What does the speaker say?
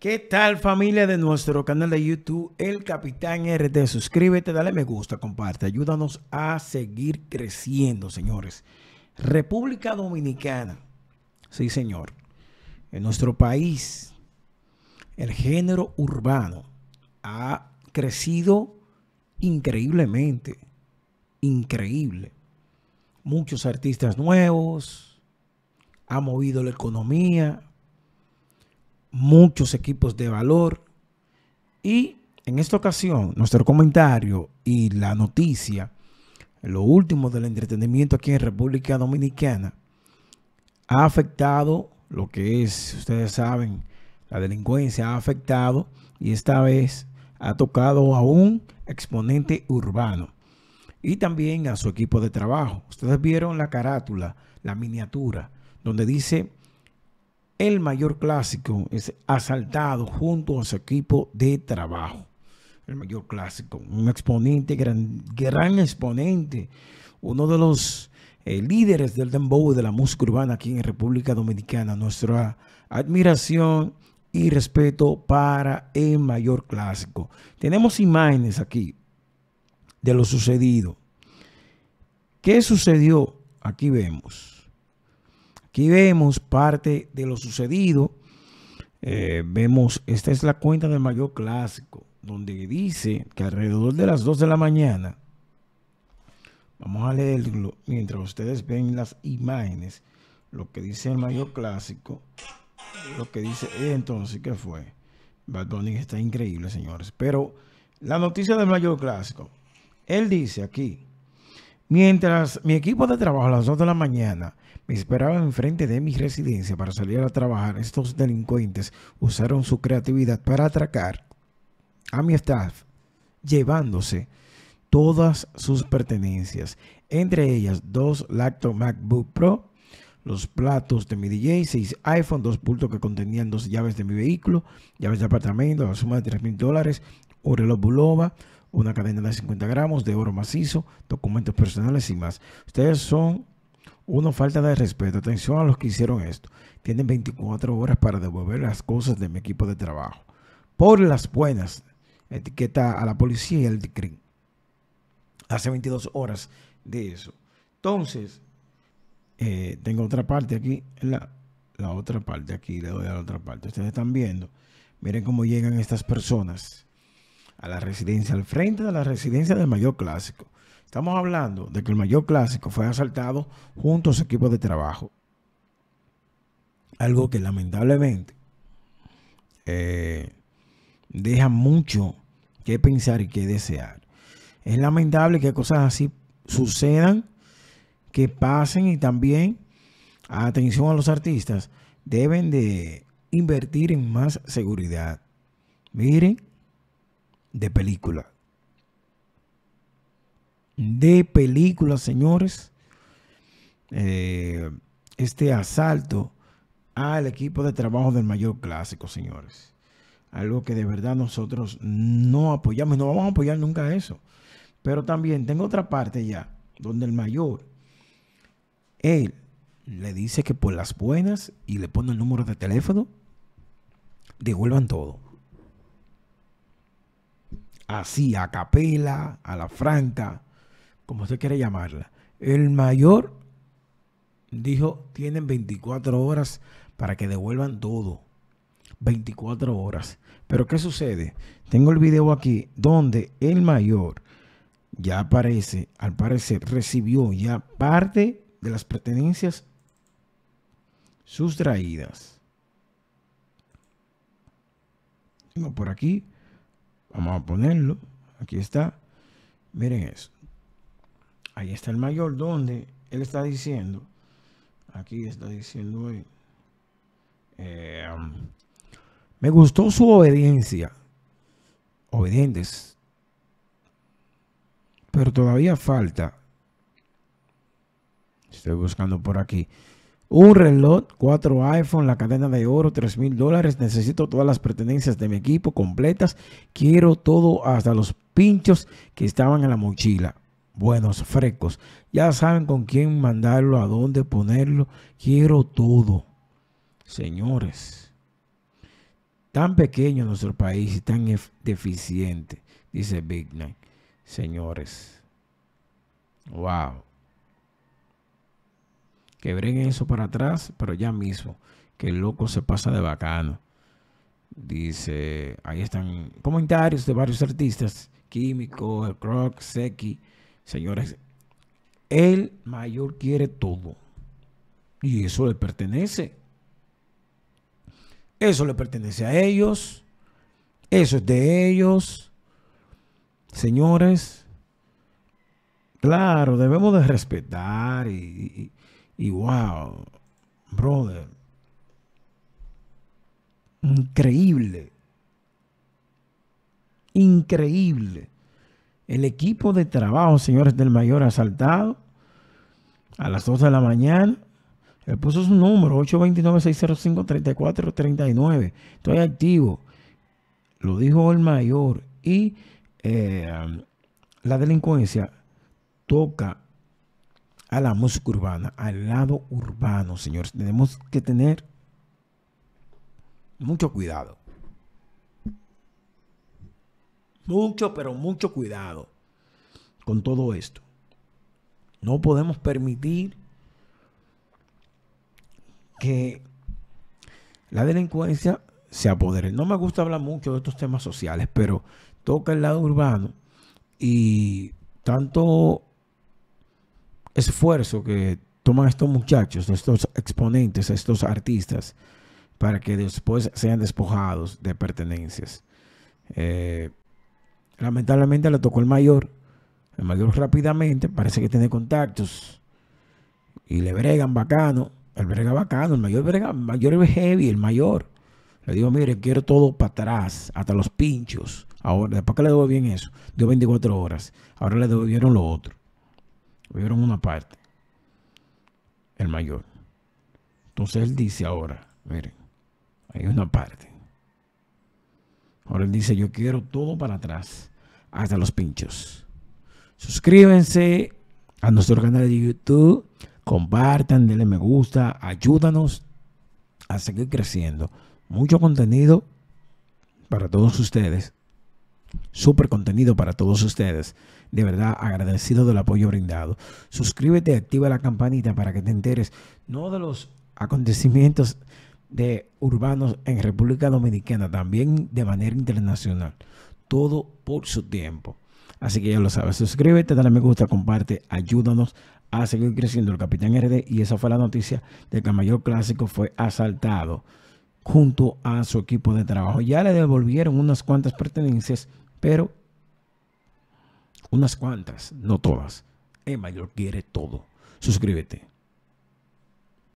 ¿Qué tal familia de nuestro canal de YouTube El Capitán RT. Suscríbete, dale me gusta, comparte, ayúdanos a seguir creciendo, señores. República Dominicana, sí señor, en nuestro país el género urbano ha crecido increíblemente, increíble. Muchos artistas nuevos, ha movido la economía, muchos equipos de valor. Y en esta ocasión, nuestro comentario y la noticia, lo último del entretenimiento aquí en República Dominicana, ha afectado lo que es, ustedes saben, la delincuencia ha afectado y esta vez ha tocado a un exponente urbano y también a su equipo de trabajo. Ustedes vieron la carátula, la miniatura, donde dice el mayor clásico es asaltado junto a su equipo de trabajo. El mayor clásico, un exponente, gran, gran exponente, uno de los eh, líderes del dembow de la música urbana aquí en República Dominicana. Nuestra admiración y respeto para el mayor clásico. Tenemos imágenes aquí de lo sucedido. ¿Qué sucedió? Aquí vemos. Aquí vemos parte de lo sucedido. Eh, vemos, esta es la cuenta del mayor clásico, donde dice que alrededor de las 2 de la mañana, vamos a leerlo mientras ustedes ven las imágenes, lo que dice el mayor clásico, lo que dice eh, entonces, ¿qué fue? Bad Bunny está increíble, señores. Pero la noticia del mayor clásico, él dice aquí, Mientras mi equipo de trabajo a las 2 de la mañana me esperaba enfrente de mi residencia para salir a trabajar, estos delincuentes usaron su creatividad para atracar a mi staff, llevándose todas sus pertenencias, entre ellas dos Lacto MacBook Pro, los platos de mi DJ, seis iPhone, dos bultos que contenían dos llaves de mi vehículo, llaves de apartamento, la suma de $3,000 mil dólares, reloj Bulova, una cadena de 50 gramos de oro macizo, documentos personales y más. Ustedes son una falta de respeto. Atención a los que hicieron esto. Tienen 24 horas para devolver las cosas de mi equipo de trabajo. Por las buenas, etiqueta a la policía y al DICRIN. Hace 22 horas de eso. Entonces, eh, tengo otra parte aquí, la, la otra parte aquí, le doy a la otra parte. Ustedes están viendo, miren cómo llegan estas personas a la residencia, al frente de la residencia del mayor clásico. Estamos hablando de que el mayor clásico fue asaltado junto a su equipo de trabajo. Algo que lamentablemente eh, deja mucho que pensar y que desear. Es lamentable que cosas así sucedan, que pasen y también, atención a los artistas, deben de invertir en más seguridad. Miren, de película. De película, señores. Eh, este asalto al equipo de trabajo del mayor clásico, señores. Algo que de verdad nosotros no apoyamos no vamos a apoyar nunca eso. Pero también tengo otra parte ya, donde el mayor, él le dice que por las buenas y le pone el número de teléfono, devuelvan todo así, a capela, a la franca, como usted quiere llamarla. El mayor dijo, tienen 24 horas para que devuelvan todo. 24 horas. Pero ¿qué sucede? Tengo el video aquí donde el mayor ya aparece, al parecer recibió ya parte de las pertenencias sustraídas. Tengo por aquí Vamos a ponerlo. Aquí está. Miren eso. Ahí está el mayor donde él está diciendo. Aquí está diciendo eh, me gustó su obediencia. Obedientes. Pero todavía falta. Estoy buscando por aquí un reloj, cuatro iPhone, la cadena de oro, tres mil dólares. Necesito todas las pertenencias de mi equipo completas. Quiero todo hasta los pinchos que estaban en la mochila. Buenos, frescos. Ya saben con quién mandarlo, a dónde ponerlo. Quiero todo. Señores, tan pequeño nuestro país y tan deficiente, dice Big Night. Señores, wow que breguen eso para atrás, pero ya mismo, que el loco se pasa de bacano. Dice, ahí están comentarios de varios artistas, Químico, el Croc, Seki, señores, el mayor quiere todo. Y eso le pertenece. Eso le pertenece a ellos. Eso es de ellos. Señores, claro, debemos de respetar y, y wow, brother. Increíble. Increíble. El equipo de trabajo, señores del mayor asaltado, a las 2 de la mañana, él puso su número, 829-605-3439. Estoy activo. Lo dijo el mayor. Y eh, la delincuencia toca a la música urbana, al lado urbano, señores. Tenemos que tener mucho cuidado. Mucho, pero mucho cuidado con todo esto. No podemos permitir que la delincuencia se apodere. No me gusta hablar mucho de estos temas sociales, pero toca el lado urbano y tanto esfuerzo que toman estos muchachos, estos exponentes, estos artistas, para que después sean despojados de pertenencias. Eh, lamentablemente le tocó el mayor. El mayor rápidamente parece que tiene contactos y le bregan bacano. El brega bacano, el mayor brega, mayor es heavy, el mayor. Le digo, mire, quiero todo para atrás, hasta los pinchos. Ahora, ¿para qué le doy bien eso? Dio 24 horas. Ahora le bien lo otro vieron una parte. El mayor. Entonces él dice ahora, miren, hay una parte. Ahora él dice, yo quiero todo para atrás, hasta los pinchos. Suscríbanse a nuestro canal de YouTube, compartan, denle me gusta, ayúdanos a seguir creciendo. Mucho contenido para todos ustedes. Super contenido para todos ustedes. De verdad, agradecido del apoyo brindado. Suscríbete, activa la campanita para que te enteres no de los acontecimientos de urbanos en República Dominicana, también de manera internacional. Todo por su tiempo. Así que ya lo sabes, suscríbete, dale me gusta, comparte, ayúdanos a seguir creciendo. El Capitán RD y esa fue la noticia de que el mayor clásico fue asaltado junto a su equipo de trabajo. Ya le devolvieron unas cuantas pertenencias, pero unas cuantas, no todas. El mayor quiere todo. Suscríbete.